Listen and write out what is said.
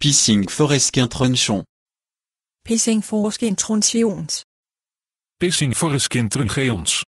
Pissing Foreskintronchon. Pissing Foreskintronchions. Pissing Foreskintronchions.